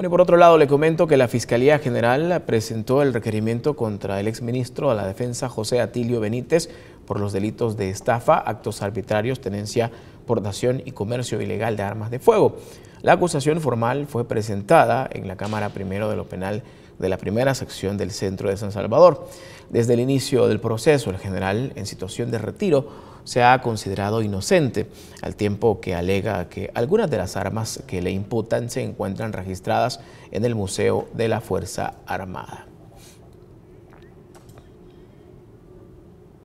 Bueno, y por otro lado, le comento que la Fiscalía General presentó el requerimiento contra el exministro de la Defensa, José Atilio Benítez, por los delitos de estafa, actos arbitrarios, tenencia, portación y comercio ilegal de armas de fuego. La acusación formal fue presentada en la Cámara Primero de lo Penal de la primera sección del centro de San Salvador. Desde el inicio del proceso, el general en situación de retiro se ha considerado inocente, al tiempo que alega que algunas de las armas que le imputan se encuentran registradas en el Museo de la Fuerza Armada.